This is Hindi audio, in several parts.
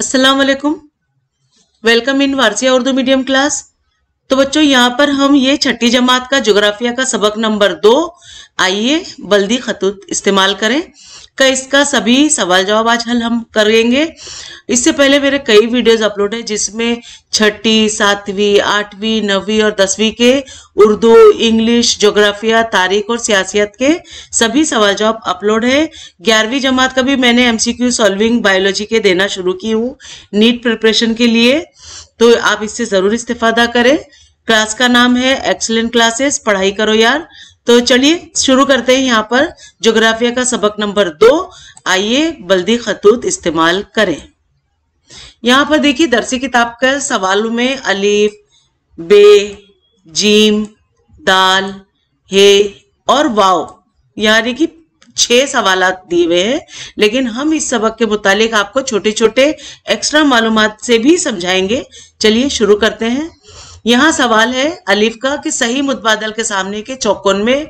असलकुम welcome in Warsia Urdu medium class तो बच्चों यहाँ पर हम ये छठी जमात का जोग्राफिया का सबक नंबर दो आइए बल्दी खतूत इस्तेमाल करें का इसका सभी सवाल जवाब आज हल हम करेंगे इससे पहले मेरे कई वीडियोस अपलोड है जिसमें छठी सातवीं आठवीं नवी और दसवीं के उर्दू इंग्लिश जोग्राफिया तारीख और सियासियत के सभी सवाल जवाब अपलोड है ग्यारहवीं जमात का भी मैंने एमसीक्यू सॉल्विंग बायोलॉजी के देना शुरू की हूँ नीट प्रिपरेशन के लिए तो आप इससे ज़रूर इस्तेफादा करें क्लास का नाम है एक्सलेंट क्लासेस पढ़ाई करो यार तो चलिए शुरू करते हैं यहाँ पर जोग्राफिया का सबक नंबर दो आइए बल्दी खतूत इस्तेमाल करें यहाँ पर देखिए दरसी किताब का सवालों में अलीफ बे जीम दाल हे और वाओ यानी कि छह सवाल दिए हुए हैं लेकिन हम इस सबक के मुतालिक आपको छोटे छोटे एक्स्ट्रा मालूम से भी समझाएंगे चलिए शुरू करते हैं यहाँ सवाल है अलिफ का कि सही मुतबादल के सामने के चौकोन में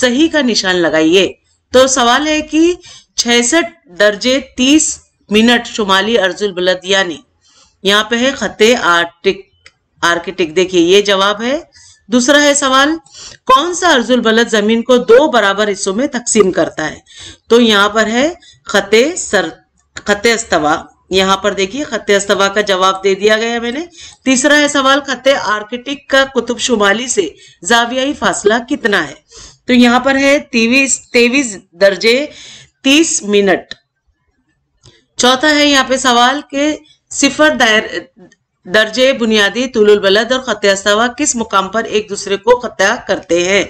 सही का निशान लगाइए तो सवाल है कि छसठ दर्जे तीस मिनट शुमाली अर्जुल बलद यानी यहाँ पे है खते आर्टिक आर्किटिक देखिए ये जवाब है दूसरा है सवाल कौन सा अर्जुल बलद जमीन को दो बराबर हिस्सों में तकसीम करता है तो यहाँ पर है खते सर खते अस्तवा यहाँ पर देखिए खत अस्तवा का जवाब दे दिया गया मैंने तीसरा है सवाल खत आर्किटिक का कुतुब शुमाली से जावियाई फासला कितना है तो यहाँ पर है तेवीस तेवीस दर्जे तीस मिनट चौथा है यहाँ पे सवाल के सिफर दायर दर्जे बुनियादी तुलबलद और अस्तवा किस मुकाम पर एक दूसरे को खत्या करते हैं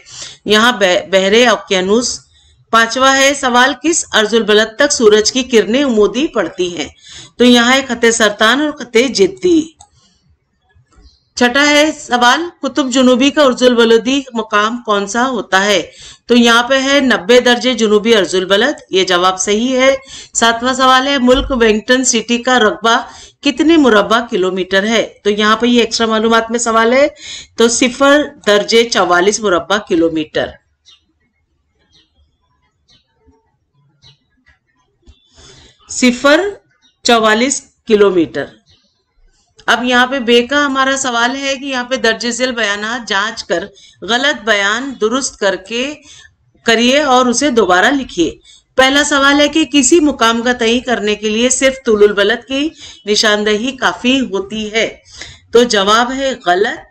यहाँ बहरे ओकियानूस पांचवा है सवाल किस अर्जुल बलद तक सूरज की किरणें उमोदी पड़ती हैं तो यहाँ है खते सरतान और खते जिद्दी छठा है सवाल कुतुब जुनूबी का अर्जुल बलदी मकाम कौन सा होता है तो यहाँ पे है नब्बे दर्जे जुनूबी अर्जुल बलद ये जवाब सही है सातवां सवाल है मुल्क वेंगटन सिटी का रकबा कितने मुरबा किलोमीटर है तो यहाँ पे ये एक्स्ट्रा मालूम में सवाल है तो सिफर दर्जे चवालीस मुरबा किलोमीटर सिफर चौवालीस किलोमीटर अब यहाँ पे बेका हमारा सवाल है कि यहाँ पे दर्ज झेल बयान जांच कर गलत बयान दुरुस्त करके करिए और उसे दोबारा लिखिए पहला सवाल है कि किसी मुकाम का तय करने के लिए सिर्फ तुलुल बलद की निशानदेही काफी होती है तो जवाब है गलत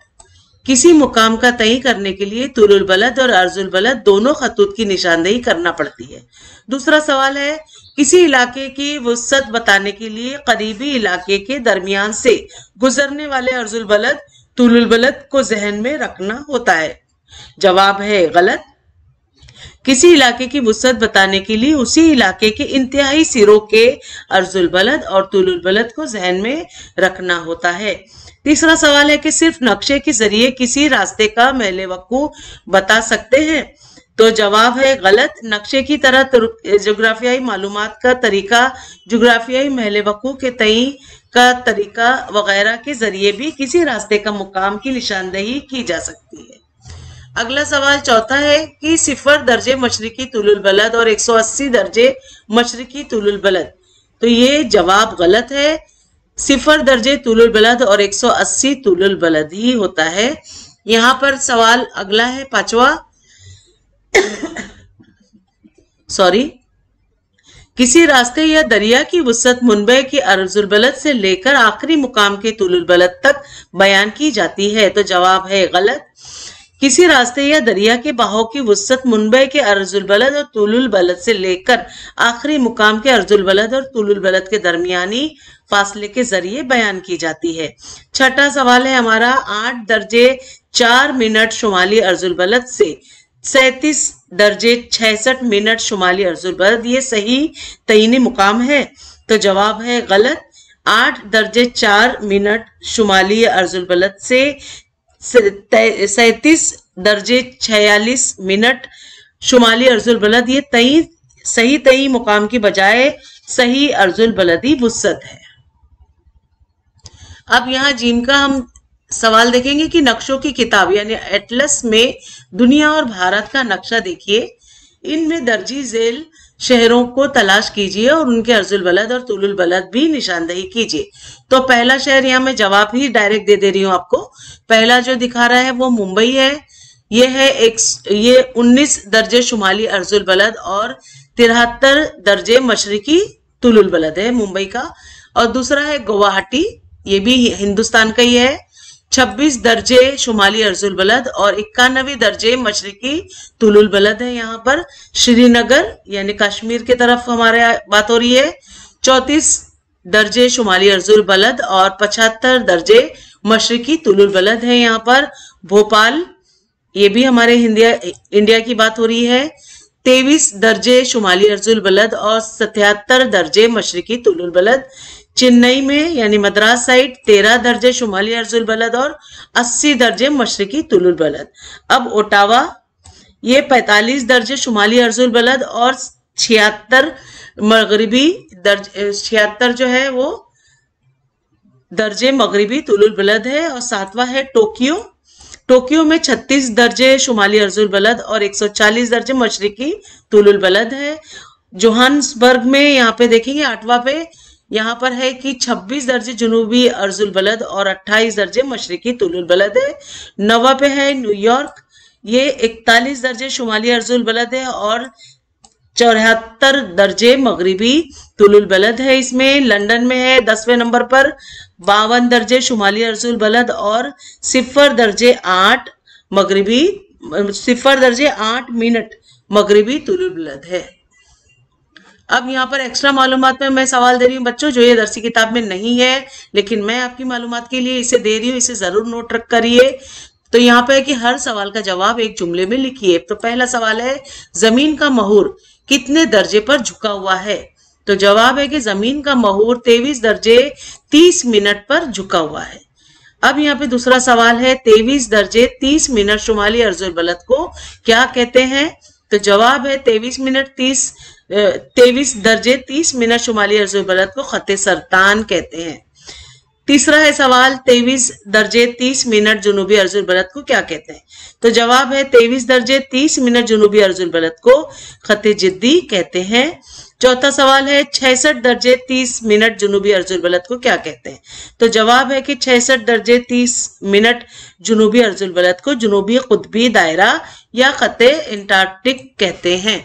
किसी मुकाम का तय करने के लिए तुरुल बलद और अर्जुल बलद दोनों खतूत की निशानदेही करना पड़ती है दूसरा सवाल है किसी इलाके की वसत बताने के लिए करीबी इलाके के दरमियान से गुजरने वाले अर्जुल बलद तुरुल बलद को जहन में रखना होता है जवाब है गलत किसी इलाके की वसत बताने के लिए उसी इलाके के इंतहाई सिरों के अर्जुल बलद और तुलुल बलद को जहन में रखना होता है तीसरा सवाल है कि सिर्फ नक्शे के जरिए किसी रास्ते का मेले वक्कू बता सकते हैं तो जवाब है गलत नक्शे की तरह जोग्राफियाई मालूम का तरीका जोग्राफियाई महल वकू के तय का तरीका वगैरह के जरिए भी किसी रास्ते का मुकाम की निशानदेही की जा सकती है अगला सवाल चौथा है कि सिफर दर्जे मशरकी तुलुल बलद और 180 दर्जे मशरकी तुलुल बलद तो ये जवाब गलत है सिफर दर्जे तुलुल बलद और 180 तुलुल बलद ही होता है यहाँ पर सवाल अगला है पांचवा सॉरी किसी रास्ते या दरिया की वसत मुंबई के अरजुल बलद से लेकर आखिरी मुकाम के तुलुल बलद तक बयान की जाती है तो जवाब है गलत किसी रास्ते या दरिया के बहाव की वसत मुंबई के अर्जुल बलद और तुलुल बलद से लेकर आखिरी मुकाम के अर्जुल बलद और तुलुल बलद के दरमियानी फासले के जरिए बयान की जाती है छठा सवाल है हमारा आठ दर्जे चार मिनट शुमाली अर्जुल बलद से सैतीस दर्जे छसठ मिनट शुमाली अर्जुल बलद ये सही तयनी मुकाम है तो जवाब है गलत आठ दर्जे चार मिनट शुमाली अर्जुल बलद से सैतीस दर्जे छियालीस मिनट शुमाली अर्जुल बलद ये तई सही तई मुकाम की बजाय सही अर्जुल बलदी वसत है अब यहाँ जीम का हम सवाल देखेंगे कि नक्शों की किताब यानी एटलस में दुनिया और भारत का नक्शा देखिए इनमें दर्जी जेल शहरों को तलाश कीजिए और उनके अर्जुल बलद और तुलुल बलद भी निशानदेही कीजिए तो पहला शहर यहाँ मैं जवाब ही डायरेक्ट दे दे रही हूँ आपको पहला जो दिखा रहा है वो मुंबई है ये है एक ये 19 दर्जे शुमाली अर्जुल बलद और तिहत्तर दर्जे मशरकी तुलुल बलद है मुंबई का और दूसरा है गुवाहाटी ये भी हिंदुस्तान का ही है छब्बीस दर्जे शुमाली अर्जुल बलद और इक्यानवे दर्जे मशरकी तुलुल बलद है यहाँ पर श्रीनगर यानी कश्मीर की तरफ हमारे बात हो रही है चौतीस दर्जे शुमाली अर्जुल बलद और पचहत्तर दर्जे मशरकी तुलुल बलद है यहाँ पर भोपाल ये भी हमारे इंडिया इंडिया की बात हो रही है तेईस दर्जे शुमाली अर्जुल बलद और सतहत्तर दर्जे मशरकी तुलुल बलद चेन्नई में यानी मद्रास साइड तेरह दर्जे शुमाली अर्जुल बलद और अस्सी दर्जे मशरकी तुलुल बलद अब ओटावा ये पैतालीस दर्जे शुमाली अर्जुल बलद और छिहत्तर मगरबी दर्ज छिहत्तर जो है वो दर्जे मगरबी तुलुल बलद है और सातवां है टोक्यो टोक्यो में 36 दर्जे शुमाली अर्जुल बलद और 140 दर्जे मशरकी तुलुल बलद है जोहान्सबर्ग में यहाँ पे देखेंगे आठवां पे यहाँ पर है कि 26 दर्जे जुनूबी अर्जुल बलद और 28 दर्जे मशरकी तुलुल बलद है नवा पे है न्यूयॉर्क ये 41 दर्जे शुमाली अर्जुल बलद है और चौहत्तर दर्जे मगरबी तुलुल बलद है इसमें लंदन में है दसवें नंबर पर बावन दर्जे शुमाली अर्जुल बलद और सिफर दर्जे आठ मगरबी सिफर दर्जे आठ मिनट मगरबी तुलुल बलद है अब यहाँ पर एक्स्ट्रा मालूम में मैं सवाल दे रही हूँ बच्चों जो ये दरसी किताब में नहीं है लेकिन मैं आपकी मालूम के लिए इसे दे रही हूँ इसे जरूर नोट रख करिए तो यहाँ पे है कि हर सवाल का जवाब एक जुमले में लिखिए तो पहला सवाल है जमीन का महुर कितने दर्जे पर झुका हुआ है तो जवाब है कि जमीन का महुर तेईस दर्जे तीस मिनट पर झुका हुआ है अब यहाँ पे दूसरा सवाल है तेईस दर्जे तीस मिनट शुमाली अर्जुल बलत को क्या कहते हैं तो जवाब है तेवीस मिनट तीस तेईस दर्जे तीस मिनट शुमाली अर्ज बलद को ख़त सरतान कहते हैं तीसरा है सवाल तेईस दर्जे तीस मिनट जुनूबी अर्जुल बलत को क्या कहते हैं तो जवाब है तेईस दर्जे तीस मिनट जुनूबी अर्जुल बलत को खत जिद्दी कहते हैं चौथा सवाल है छसठ दर्जे तीस मिनट जुनूबी अर्जुल बलत को क्या कहते हैं तो जवाब है कि छसठ दर्जे तीस मिनट जुनूबी अर्जुल बलत को जुनूबी खुदबी दायरा या ख़त इंटार्टिक कहते हैं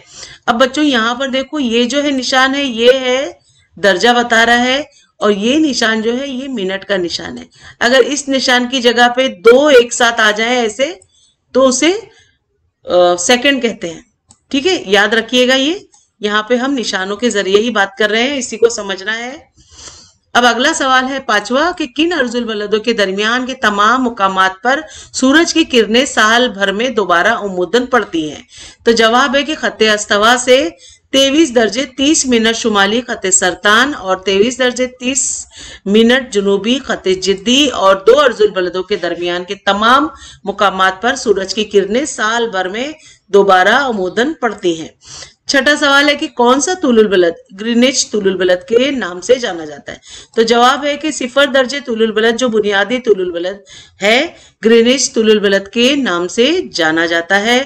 अब बच्चों यहाँ पर देखो ये जो है निशान है ये है दर्जा बता रहा है और ये निशान जो है ये मिनट का निशान है अगर इस निशान की जगह पे दो एक साथ आ जाए ऐसे तो उसे सेकंड कहते हैं ठीक है याद रखिएगा ये यहाँ पे हम निशानों के जरिए ही बात कर रहे हैं इसी को समझना है अब अगला सवाल है पांचवा कि किन अर्जुल बलदों के दरमियान के तमाम मुकाम पर सूरज की किरणें साल भर में दोबारा उमोदन पड़ती हैं तो जवाब है कि खत अस्तवा से तेईस दर्जे तीस मिनट शुमाली खत सरतान और तेईस दर्जे तीस मिनट जुनूबी खत जिद्दी और दो अर्जुल बलदों के दरमियान के तमाम मुकाम पर सूरज की किरणें साल भर में दोबारा आमोदन पड़ती हैं छठा सवाल है कि कौन सा तुलुल बलद ग्रीनिच तुलुल बलद के नाम से जाना जाता है तो जवाब है कि सिफर दर्जे तुलुल बलद जो बुनियादी तुलुल बलद है ग्रीनिच तुलुल बलद के नाम से जाना जाता है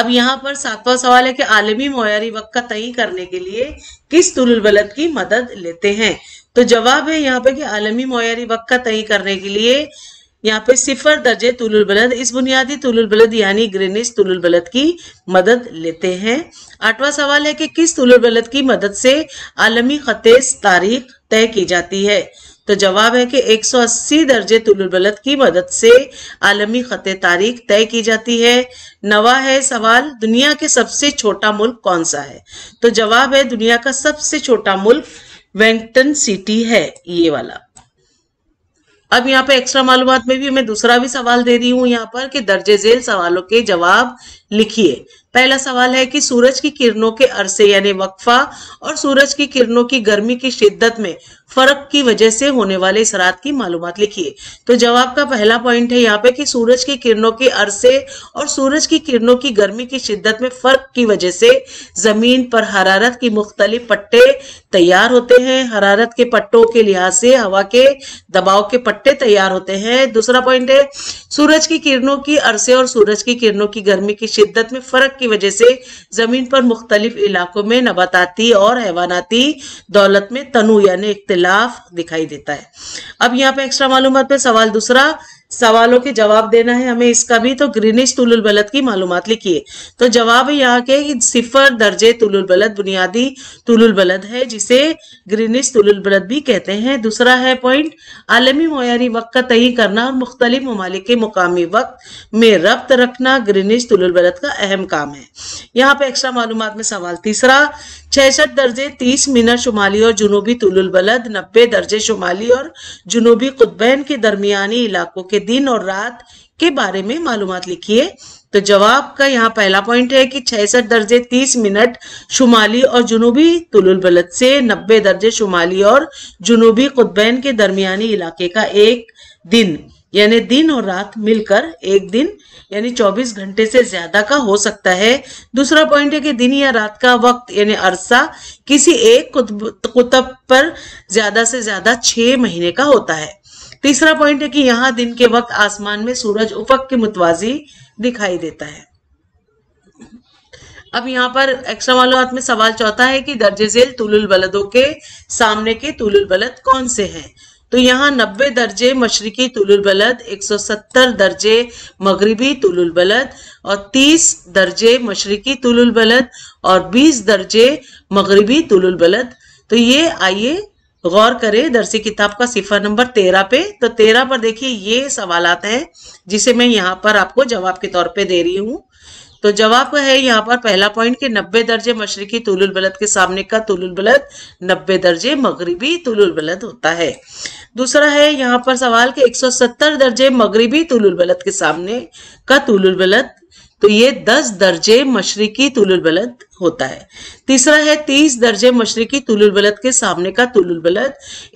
अब यहाँ पर सातवां सवाल है कि आलमी मोयारी वक्त का तय करने के लिए किस तुलुल बलद की मदद लेते हैं तो जवाब है यहाँ पे कि आलमी मोयारी वक्त का तय करने के लिए यहाँ पे सिफर दर्जे तुलबलद इस बुनियादी तुलबलद यानी ग्रेनिस तुलबलद की मदद लेते हैं आठवां सवाल है कि किस तुलबलद की मदद से आलमी खतेज तारीख तय की जाती है तो जवाब है कि 180 दर्जे तुलबलद की मदद से आलमी खत तारीख तय की जाती है नवा है सवाल दुनिया के सबसे छोटा मुल्क कौन सा है तो जवाब है दुनिया का सबसे छोटा मुल्क वेंगटन सिटी है ये वाला अब यहाँ पे एक्स्ट्रा मालूम में भी मैं दूसरा भी सवाल दे रही हूँ यहाँ पर कि दर्जे झेल सवालों के जवाब लिखिए पहला सवाल है कि सूरज की किरणों के अरसे यानी वक्फा और सूरज की किरणों की गर्मी की शिद्दत में फर्क की वजह से होने वाले इसरात की मालूम लिखिए तो जवाब का पहला पॉइंट है यहाँ पे कि सूरज की किरणों के अरसे और सूरज की किरणों की गर्मी की शिद्दत में फर्क की वजह से जमीन पर हरारत की मुख्तलिफ पट्टे तैयार होते हैं हरारत के पट्टों के लिहाज से हवा के दबाव के पट्टे तैयार होते हैं दूसरा पॉइंट है सूरज की किरणों की अरसे और सूरज की किरणों की गर्मी की शिद्दत में फर्क की वजह से जमीन पर मुख्तलिफ इलाकों में नबाताती और हैवानाती दौलत में तनु यानी इख्तलाफ दिखाई देता है अब यहाँ पे एक्स्ट्रा मालूम पे सवाल दूसरा सवालों के जवाब देना है हमें इसका भी तो ग्रीनिश तुलुल की मालूम लिखिए तो जवाब यहाँ के सिफर दर्जे तुलुल बुनियादी तुलुल बलद है जिसे ग्रीनिश तुलुल भी कहते हैं दूसरा है पॉइंट आलमी मयारी वक्त का तय करना और मुख्तलि ममालिक के मुकामी वक्त में रब्त रखना ग्रीनिश तुलुल का अहम काम है यहाँ पे एक्स्ट्रा मालूम में सवाल तीसरा छसठ दर्जे तीस मीना शुमाली और जुनूबी तुलबलद नब्बे दर्जे शुमाली और जुनूबी कुतबैन के दरमियानी इलाकों के दिन और रात के बारे में मालूम लिखिए तो जवाब का यहाँ पहला पॉइंट है कि छसठ दर्जे तीस मिनट शुमाली और जुनूबी तुलबलद से नब्बे दर्जे शुमाली और जुनूबी कुतबैन के दरमियानी इलाके का एक दिन यानी दिन और रात मिलकर एक दिन यानी 24 घंटे से ज्यादा का हो सकता है दूसरा पॉइंट है कि दिन या रात का वक्त यानी अरसा किसी एक कुतब पर ज्यादा से ज्यादा छह महीने का होता है तीसरा पॉइंट है कि यहाँ दिन के वक्त आसमान में सूरज उपक के मुतवाजी दिखाई देता है अब यहाँ पर एक्स्ट्रा मालूम में सवाल चौथा है कि दर्जे झेल तुल बलदों के सामने के तुल बलद कौन से हैं तो यहाँ 90 दर्जे मशरकी तुलबलद 170 दर्जे मगरबी तुलबलद और 30 दर्जे मशरकी तुलबलद और 20 दर्जे मगरबी तुलबलद तो ये आइए गौर करें दरसी किताब का सिफर नंबर तेरह पे तो तेरह पर देखिए ये सवालत हैं जिसे मैं यहाँ पर आपको जवाब के तौर पे दे रही हूँ तो जवाब है यहाँ पर पहला पॉइंट कि नब्बे दर्जे मशरकी तुलुल बलद के सामने का तुलुल बलद नब्बे दर्जे मगरबी तुलुल बलद होता है दूसरा है यहाँ पर सवाल कि 170 दर्जे मगरबी तुलुल बलद के सामने का तुलुल बलद तो ये 10 दर्जे मशरकी तुलुल बलद होता है तीसरा है 30 दर्जे मशरकी तुलुल बलद के सामने का तुलुल बलद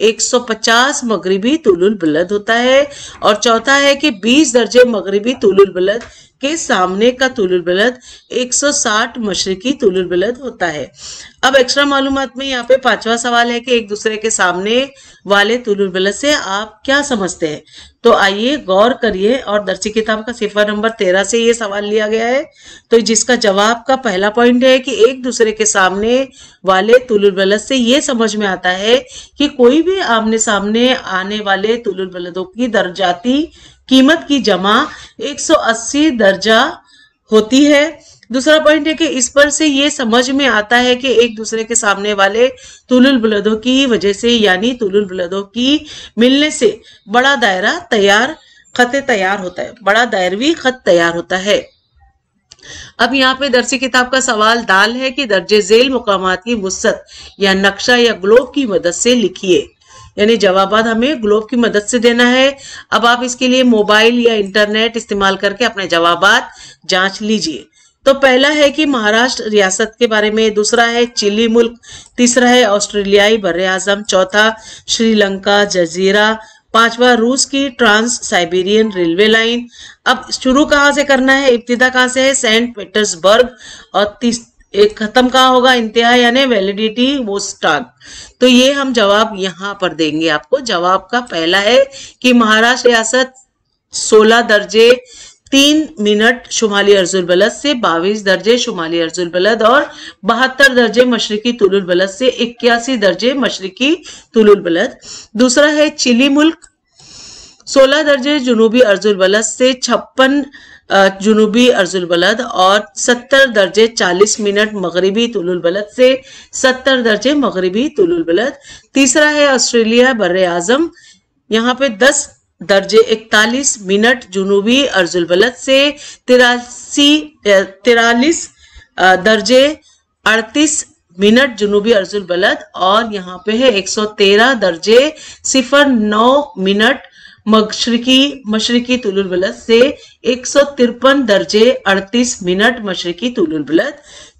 150 मगरबी तुलुल बलद होता है और चौथा है कि 20 दर्जे मगरबी तुलुल बलद के सामने का तुलबलद 160 मशरकी तुलबलद होता है अब एक्स्ट्रा मालूम में यहाँ पे पांचवा सवाल है कि एक दूसरे के सामने वाले तुलबलद से आप क्या समझते हैं तो आइए गौर करिए और दर्जी किताब का सिफर नंबर तेरह से ये सवाल लिया गया है तो जिसका जवाब का पहला पॉइंट है कि एक दूसरे के सामने वाले तुलबलद से ये समझ में आता है कि कोई भी आमने सामने आने वाले तुलबलदों की दर्जाती कीमत की जमा 180 दर्जा होती है दूसरा पॉइंट है कि इस पर से ये समझ में आता है कि एक दूसरे के सामने वाले तुलुल बुलदों की वजह से यानी तुलुल बुलदों की मिलने से बड़ा दायरा तैयार खत तैयार होता है बड़ा दायरवी खत तैयार होता है अब यहाँ पे दरसी किताब का सवाल दाल है कि दर्जे जेल मुकाम की वसत या नक्शा या ग्लोब की मदद से लिखिए यानी जवाब हमें ग्लोब की मदद से देना है अब आप इसके लिए मोबाइल या इंटरनेट इस्तेमाल करके अपने जवाब जांच लीजिए तो पहला है कि महाराष्ट्र रियासत के बारे में दूसरा है चिली मुल्क तीसरा है ऑस्ट्रेलियाई बर आजम चौथा श्रीलंका जजीरा पांचवा रूस की ट्रांस साइबेरियन रेलवे लाइन अब शुरू कहाँ से करना है इब्तदा कहाँ से है सेंट पीटर्सबर्ग और तीस एक खत्म कहा होगा इंतहा यानी वैलिडिटी वो स्टार्ट तो ये हम जवाब यहाँ पर देंगे आपको जवाब का पहला है कि महाराष्ट्र रियासत 16 दर्जे तीन मिनट शुमाली अर्जुल बलद से 22 दर्जे शुमाली अर्जुल बलद और बहत्तर दर्जे मशरकी तुलुल बलद से इक्यासी दर्जे मशरकी तुलुल बलद दूसरा है चिली मुल्क सोलह दर्जे जुनूबी अर्जुल बलद से छप्पन जुनूबी अर्जुलबलद और 70 दर्जे 40 मिनट मगरबी तुलबलद से 70 दर्जे मगरबी तुलबलद तीसरा है ऑस्ट्रेलिया बर आजम यहाँ पे 10 दर्जे 41 मिनट जुनूबी अर्जुलबलद से तिरासी तिरालीस दर्जे 38 मिनट जुनूबी अर्जुल बलद और यहाँ पे है 113 दर्जे सिफर नौ मिनट मशरकी मशरकी बलद से एक दर्जे 38 मिनट मशरकी बलद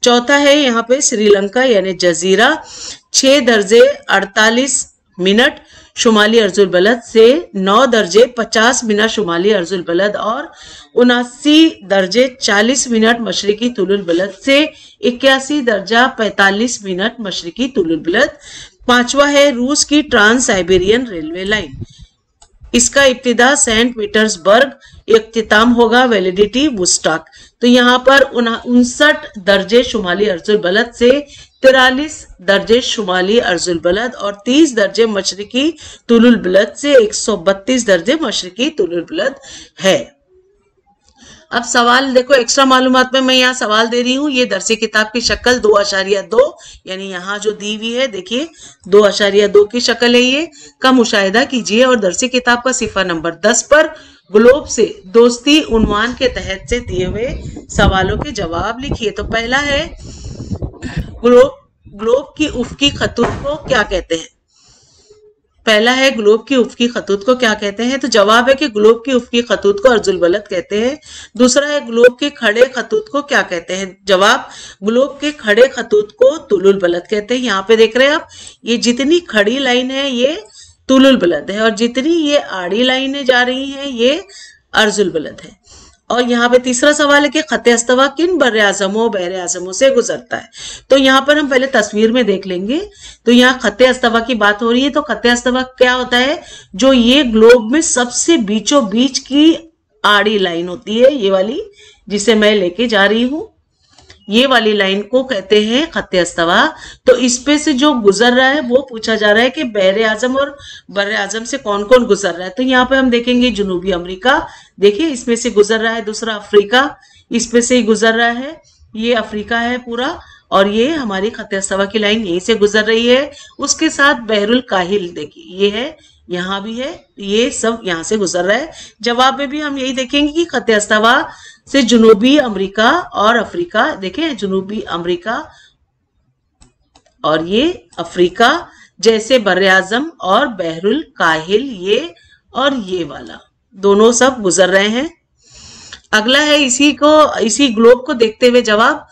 चौथा है यहाँ पे श्रीलंका यानी जजीरा 6 दर्जे 48 मिनट शुमाली अर्जुल बलद से 9 दर्जे 50 मिनट शुमाली अर्जुल बलद और उनासी दर्जे 40 मिनट मशरकी तुलुल बलद से इक्यासी दर्जा 45 मिनट मशरकी तुलुल बलद पांचवा है रूस की ट्रांस साइबेरियन रेलवे लाइन इसका इब्तदा सेंट पीटर्सबर्ग इख्ताम होगा वैलिडिटी वुस्टाक तो यहाँ पर उनसठ दर्जे शुमाली अर्जुल बलद से तिरालीस दर्जे शुमाली अर्जुल बलद और तीस दर्जे मशरकी तुलुल बलद से बत्तीस दर्जे मशरकी तुलुल बलद है अब सवाल देखो एक्स्ट्रा मालूम में मैं यहाँ सवाल दे रही हूँ ये दरसे किताब की शक्ल दो आशारिया दो यानी यहाँ जो दी हुई है देखिए दो आशारिया दो की शक्ल है ये का मुशाहिदा कीजिए और दरसे किताब का सिफा नंबर दस पर ग्लोब से दोस्ती उन्वान के तहत से दिए हुए सवालों के जवाब लिखिए तो पहला है ग्लोब ग्लोब की उफकी खतूत को क्या कहते हैं पहला है ग्लोब की उफकी खतूत को क्या कहते हैं तो जवाब है कि ग्लोब की उफकी खतूत को अर्जुल बलत कहते हैं दूसरा है ग्लोब के खड़े खतूत को क्या कहते हैं जवाब ग्लोब के खड़े खतूत को तुलुल बलत कहते हैं यहाँ पे देख रहे हैं आप ये जितनी खड़ी लाइन है ये तुलुल बलद है और जितनी ये आड़ी लाइने जा रही है ये अर्जुल बलद है और यहाँ पे तीसरा सवाल है कि खत अस्तवा किन बर आजमों बहर आजमों से गुजरता है तो यहाँ पर हम पहले तस्वीर में देख लेंगे तो यहाँ खत अस्तवा की बात हो रही है तो खत अस्तवा क्या होता है जो ये ग्लोब में सबसे बीचों बीच की आड़ी लाइन होती है ये वाली जिसे मैं लेके जा रही हूँ ये वाली लाइन को कहते हैं खत अस्तवा तो इस पे से जो गुजर रहा है वो पूछा जा रहा है कि बहर आजम और बर आजम से कौन कौन गुजर रहा है तो यहाँ पे हम देखेंगे जुनूबी अमरीका देखिए इसमें से गुजर रहा है दूसरा अफ्रीका इसमें से ही गुजर रहा है ये अफ्रीका है पूरा और ये हमारी खत अस्तवा की लाइन यहीं से गुजर रही है उसके साथ बहरुल काहिल देखिए ये है यहाँ भी है ये सब यहाँ से गुजर रहा है जवाब में भी हम यही देखेंगे कि खत अस्तवा से जुनूबी अमेरिका और अफ्रीका देखें जुनूबी अमेरिका और ये अफ्रीका जैसे बर आजम और बहरुल काहिल ये और ये वाला दोनों सब गुजर रहे हैं अगला है इसी को इसी ग्लोब को देखते हुए जवाब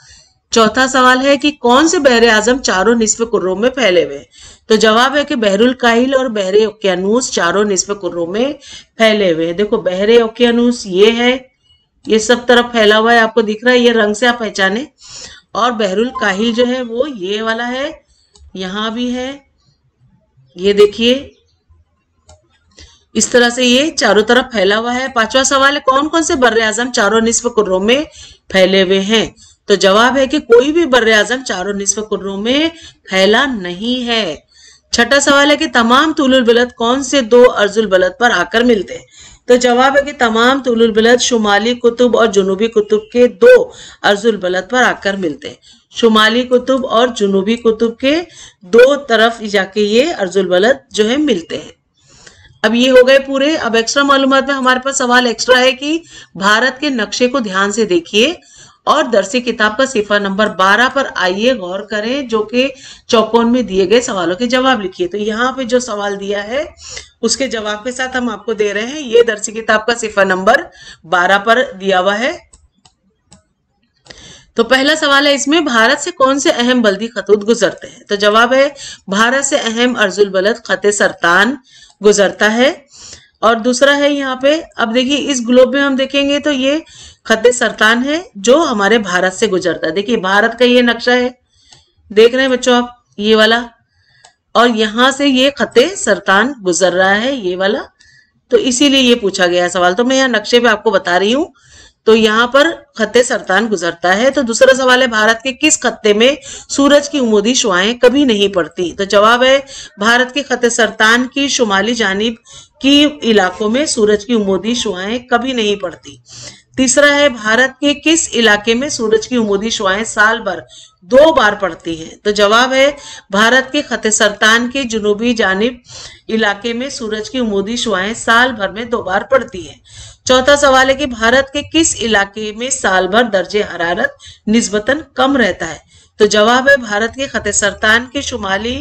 चौथा सवाल है कि कौन से बहर आजम चारों निसफ कुर्रों में फैले हुए तो जवाब है कि बहरुल काहिल और बहरे ओकियानूस चारों निसफ कुर्रों में फैले हुए देखो बहरे ओकियानूस ये है ये सब तरफ फैला हुआ है आपको दिख रहा है ये रंग से आप पहचाने और बहरुल काहिल जो है वो ये वाला है यहां भी है ये देखिए इस तरह से ये चारों तरफ फैला हुआ है पांचवा सवाल है कौन कौन से बर आजम चारों निस्फ कुर्रों में फैले हुए हैं तो जवाब है कि कोई भी बर आजम चारों निस्फ कुर्रों में फैला नहीं है छठा सवाल है कि तमाम तुलुल बलत कौन से दो अर्जुल बलत पर आकर मिलते हैं तो जवाब है कि तमाम तुलुल बलद शुमाली कुतुब और जुनूबी कुतुब के दो अर्जुल बलद पर आकर मिलते हैं शुमाली कुतुब और जुनूबी कुतुब के दो तरफ जाके ये अर्जुल बलद जो है मिलते हैं अब ये हो गए पूरे अब एक्स्ट्रा मालूम में हमारे पास सवाल एक्स्ट्रा है कि भारत के नक्शे को ध्यान से देखिए और दर्शी किताब का सिफा नंबर 12 पर आइए गौर करें जो कि चौकोन में दिए गए सवालों के जवाब लिखिए तो यहाँ पे जो सवाल दिया है उसके जवाब के साथ हम आपको दे रहे हैं ये दर्शी किताब का सिफा नंबर 12 पर दिया हुआ है तो पहला सवाल है इसमें भारत से कौन से अहम बल्दी खतूत गुजरते हैं तो जवाब है भारत से अहम अर्जुल बलद खत सरतान गुजरता है और दूसरा है यहाँ पे अब देखिए इस ग्लोब में हम देखेंगे तो ये खत सरतान है जो हमारे भारत से गुजरता है देखिए भारत का ये नक्शा है देख रहे हैं बच्चों आप ये वाला और यहां से ये खत सरतान गुजर रहा है ये वाला तो इसीलिए ये पूछा गया सवाल तो मैं यहाँ नक्शे पे आपको बता रही हूँ तो यहाँ पर खत्ते सरतान गुजरता है तो दूसरा सवाल है भारत के किस खत्ते में सूरज की उमोदी शुआएं कभी नहीं पड़ती तो जवाब है भारत के खत्ते सरतान की शुमाली जानब की इलाकों में सूरज की उमोदी शुआएं कभी नहीं पड़ती तीसरा है भारत के किस इलाके में सूरज की उमोदी शुआएं साल भर दो बार पड़ती हैं तो जवाब है भारत के खत सरतान के जुनूबी जानब इलाके में सूरज की उमोदी शुआएं साल भर में दो बार पड़ती हैं चौथा सवाल है कि भारत के किस इलाके में साल भर दर्जे हरारत निस्बतन कम रहता है तो जवाब है भारत के खत सरतान के शुमाली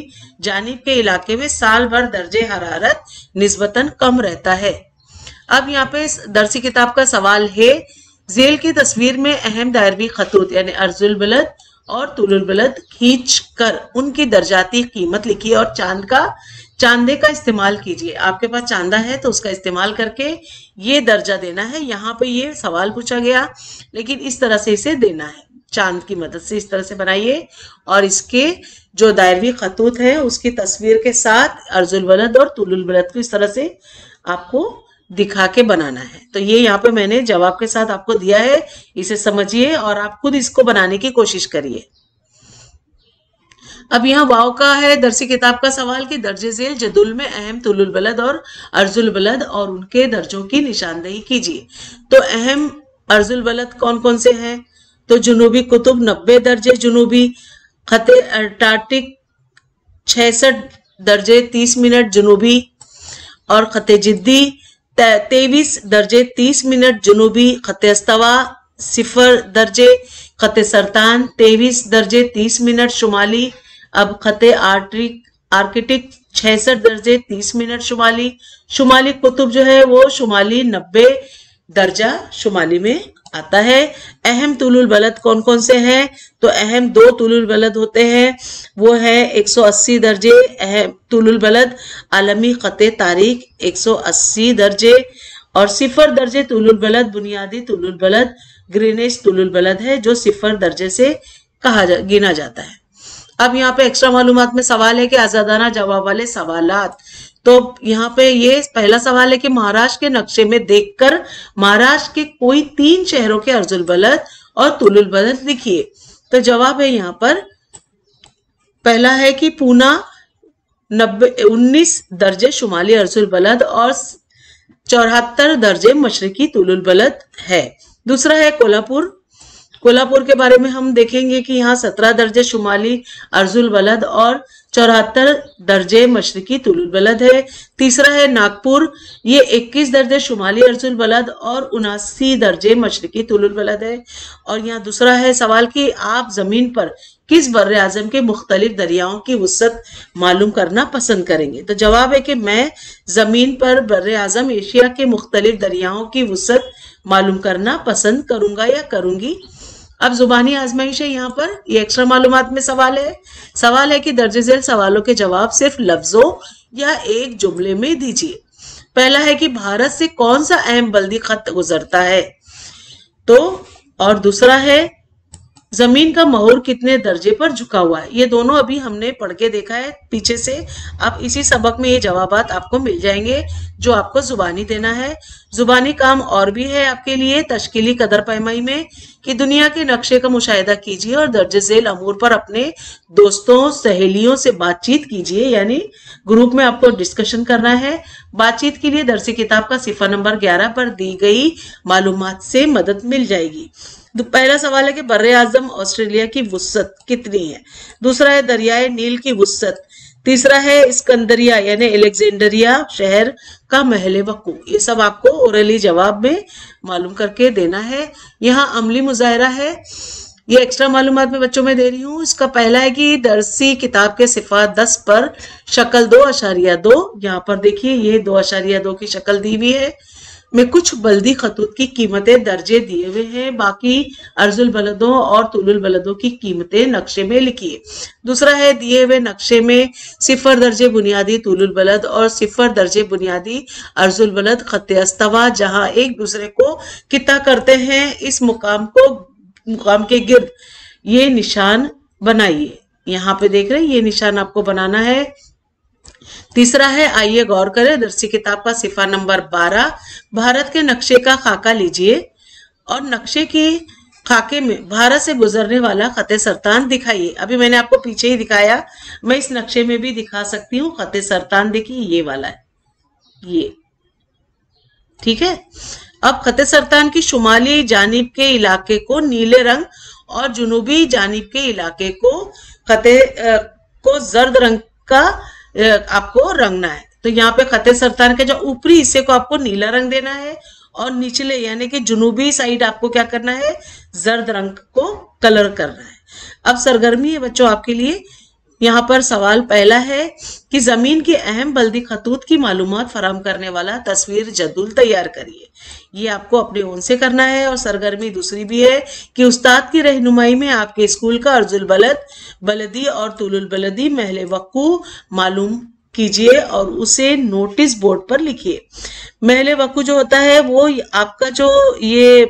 जानब के इलाके में साल भर दर्जे हरारत निस्बतन कम रहता है अब यहाँ पे दर्सी किताब का सवाल है जेल की तस्वीर में अहम दायरवी खतूत यानी अर्जुल बलद और तुलुल बलद खींच कर उनकी दर्जाती कीमत लिखी और चांद का चांदे का इस्तेमाल कीजिए आपके पास चांदा है तो उसका इस्तेमाल करके ये दर्जा देना है यहाँ पे ये सवाल पूछा गया लेकिन इस तरह से इसे देना है चांद की मदद से इस तरह से बनाइए और इसके जो दायरवी खतूत है उसकी तस्वीर के साथ अर्जुल बलद और तुलुल बलद को इस तरह से आपको दिखा के बनाना है तो ये यहाँ पे मैंने जवाब के साथ आपको दिया है इसे समझिए और आप खुद इसको बनाने की कोशिश करिए अब यहाँ वाव का है दर्सी किताब का सवाल कि दर्ज जेल जदुल में अहम तुलुल बलद और अर्जुल बलद और उनके दर्जों की निशानदेही कीजिए तो अहम अर्जुल बलद कौन कौन से हैं तो जुनूबी कुतुब नब्बे दर्जे जुनूबी खत अंटार्कटिक छसठ दर्जे तीस मिनट जुनूबी और खत जिद्दी तेईस दर्जे तीस मिनट जुनूबी खत अस्तवा सिफर दर्जे खत सरतान तेईस दर्जे तीस मिनट शुमाली अब खत आर्टिक आर्किटिक छसठ दर्जे तीस मिनट शुमाली शुमाली कुतुब जो है वो शुमाली नब्बे दर्जा शुमाली में आता है अहम तुलुल बलद कौन कौन से हैं तो अहम दो तुलुल बलद होते हैं वो है 180 दर्जे अहम तुलुल बलद आलमी ख़त तारीख 180 दर्जे और सिफर दर्जे तुलुल बलद बुनियादी तुलुल बलद ग्रीनेश तुलुल बलद है जो सिफर दर्जे से कहा जा, गिना जाता है अब यहाँ पे एक्स्ट्रा मालूम में सवाल है कि आजादाना जवाब वाले सवाल तो यहाँ पे ये पहला सवाल है कि महाराष्ट्र के नक्शे में देखकर महाराष्ट्र के कोई तीन शहरों के अर्जुल बलद और तुलुल बलद लिखिए तो जवाब है यहाँ पर पहला है कि पूना नब्बे उन्नीस दर्जे शुमाली अर्जुल बलद और चौहत्तर दर्जे मशरकी तुलुल बलद है दूसरा है कोल्हापुर कोल्हापुर के बारे में हम देखेंगे कि यहाँ सत्रह दर्जे शुमाली अर्जुल बलद और चौहत्तर दर्जे मशरकी तुलुल बलद है तीसरा है नागपुर ये 21 दर्जे शुमाली अर्जुल बलद और उनासी दर्जे मशरकी तुलुल बलद है और यहाँ दूसरा है सवाल कि आप जमीन पर किस बर आजम के मुख्तलिफ दरियाओं की वसत मालूम करना पसंद करेंगे तो जवाब है कि मैं जमीन पर बर आजम एशिया के मुख्तलिफ दरियाओं की वसत मालूम करना पसंद करूंगा या करूंगी अब जुबानी आजमाइश है यहाँ पर ये एक्स्ट्रा मालूम में सवाल है सवाल है कि दर्ज झेल सवालों के जवाब सिर्फ लफ्जों या एक जुमले में दीजिए पहला है कि भारत से कौन सा अहम बल्दी खत गुजरता है तो और दूसरा है जमीन का मोहर कितने दर्जे पर झुका हुआ है ये दोनों अभी हमने पढ़ के देखा है पीछे से आप इसी सबक में ये जवाब आपको मिल जाएंगे जो आपको जुबानी देना है जुबानी काम और भी है आपके लिए तश्कीली कदर पैमाई में कि दुनिया के नक्शे का मुशाहिदा कीजिए और दर्ज झेल अमूर पर अपने दोस्तों सहेलियों से बातचीत कीजिए यानी ग्रुप में आपको डिस्कशन करना है बातचीत के लिए दर्जी किताब का सिफा नंबर ग्यारह पर दी गई मालूम से मदद मिल जाएगी तो पहला सवाल है कि बर आजम ऑस्ट्रेलिया की वसत कितनी है दूसरा है दरियाए नील की वसत तीसरा है स्कंदरिया यानी एलेक्जेंडरिया शहर का महल वकू ये सब आपको ओरली जवाब में मालूम करके देना है यहाँ अमली मुजाहरा है ये एक्स्ट्रा मालूम मैं बच्चों में दे रही हूँ इसका पहला है कि दरसी किताब के सिफा दस पर शक्ल दो अशारिया दो यहाँ पर देखिए ये दो अशारिया दो की शक्ल दी हुई है में कुछ बल्दी खतूत की कीमतें दर्जे दिए हुए हैं बाकी अर्जुल बलदों और तुलुल बलदों की कीमतें नक्शे में लिखी है दूसरा है दिए हुए नक्शे में सिफर दर्जे बुनियादी तुलुल बलद और सिफर दर्जे बुनियादी अर्जुल बलद खत अस्तवा जहां एक दूसरे को किता करते हैं इस मुकाम को मुकाम के गिर्द ये निशान बनाइए यहाँ पे देख रहे हैं ये निशान आपको बनाना है तीसरा है आइए गौर करें दर्शी किताब का सिफा नंबर 12 भारत के नक्शे का खाका लीजिए और नक्शे के खाके में भारत से गुजरने वाला खत सरतान दिखाइए अभी मैंने आपको पीछे ही दिखाया मैं इस नक्शे में भी दिखा सकती हूँ खत सरतान देखिए ये वाला है ये ठीक है अब खत सरतान की शुमाली जानब के इलाके को नीले रंग और जुनूबी जानब के इलाके को खते को जर्द रंग का आपको रंगना है तो यहाँ पे खते सरतान के जो ऊपरी हिस्से को आपको नीला रंग देना है और निचले यानी कि जुनूबी साइड आपको क्या करना है जर्द रंग को कलर करना है अब सरगर्मी है बच्चों आपके लिए यहाँ पर सवाल पहला है कि जमीन के अहम बल्दी खतूत की मालूम फराम करने वाला तस्वीर जदुल तैयार करिए ये आपको अपने ओन से करना है और सरगर्मी दूसरी भी है कि उस्ताद की रहनुमाई में आपके स्कूल का अर्जुल बलद बलदी और तुलुल बलदी महल वक्ू मालूम कीजिए और उसे नोटिस बोर्ड पर लिखिए महले वक्ू जो होता है वो आपका जो ये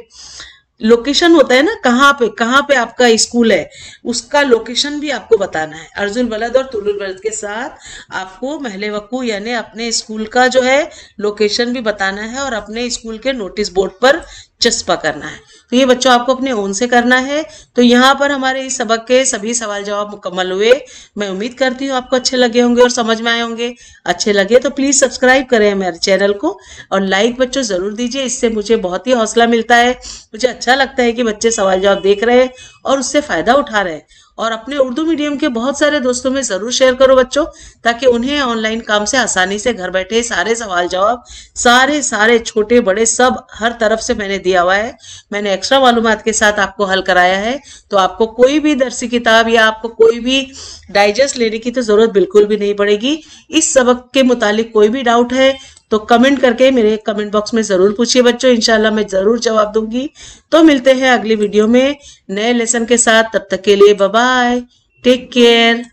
लोकेशन होता है ना कहाँ पे कहाँ पे आपका स्कूल है उसका लोकेशन भी आपको बताना है अर्जुन बलद और तुलुल बलद के साथ आपको महले वकू यानी अपने स्कूल का जो है लोकेशन भी बताना है और अपने स्कूल के नोटिस बोर्ड पर चस्पा करना है तो ये बच्चों आपको अपने ओन से करना है तो यहाँ पर हमारे इस सबक के सभी सवाल जवाब मुकम्मल हुए मैं उम्मीद करती हूँ आपको अच्छे लगे होंगे और समझ में आए होंगे अच्छे लगे तो प्लीज़ सब्सक्राइब करें मेरे चैनल को और लाइक बच्चों ज़रूर दीजिए इससे मुझे बहुत ही हौसला मिलता है मुझे अच्छा लगता है कि बच्चे सवाल जवाब देख रहे हैं और उससे फ़ायदा उठा रहे हैं और अपने उर्दू मीडियम के बहुत सारे दोस्तों में जरूर शेयर करो बच्चों ताकि उन्हें ऑनलाइन काम से आसानी से घर बैठे सारे सवाल जवाब सारे सारे छोटे बड़े सब हर तरफ से मैंने दिया हुआ है मैंने एक्स्ट्रा मालूम के साथ आपको हल कराया है तो आपको कोई भी दर्सी किताब या आपको कोई भी डाइजेस्ट लेने की तो जरूरत बिल्कुल भी नहीं पड़ेगी इस सबक के मुतालिक कोई भी डाउट है तो कमेंट करके मेरे कमेंट बॉक्स में ज़रूर पूछिए बच्चों इनशाला मैं ज़रूर जवाब दूंगी तो मिलते हैं अगली वीडियो में नए लेसन के साथ तब तक के लिए बाय टेक केयर